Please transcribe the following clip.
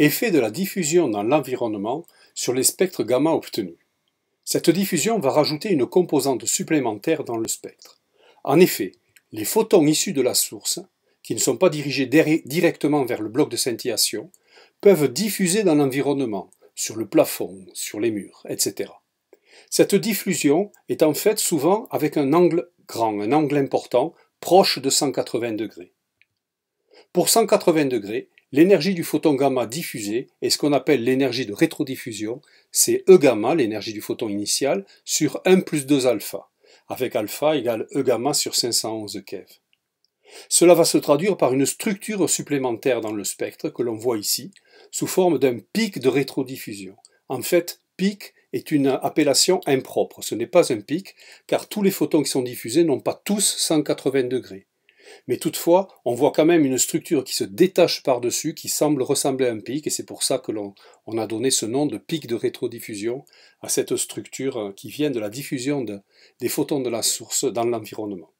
Effet de la diffusion dans l'environnement sur les spectres gamma obtenus. Cette diffusion va rajouter une composante supplémentaire dans le spectre. En effet, les photons issus de la source, qui ne sont pas dirigés directement vers le bloc de scintillation, peuvent diffuser dans l'environnement, sur le plafond, sur les murs, etc. Cette diffusion est en fait souvent avec un angle grand, un angle important, proche de 180 degrés. Pour 180 degrés, L'énergie du photon gamma diffusé est ce qu'on appelle l'énergie de rétrodiffusion. C'est E gamma, l'énergie du photon initial, sur 1 plus 2 alpha, avec alpha égale E gamma sur 511 keV. Cela va se traduire par une structure supplémentaire dans le spectre que l'on voit ici, sous forme d'un pic de rétrodiffusion. En fait, pic est une appellation impropre. Ce n'est pas un pic, car tous les photons qui sont diffusés n'ont pas tous 180 degrés. Mais toutefois, on voit quand même une structure qui se détache par-dessus, qui semble ressembler à un pic, et c'est pour ça que l'on a donné ce nom de pic de rétrodiffusion à cette structure euh, qui vient de la diffusion des photons de la source dans l'environnement.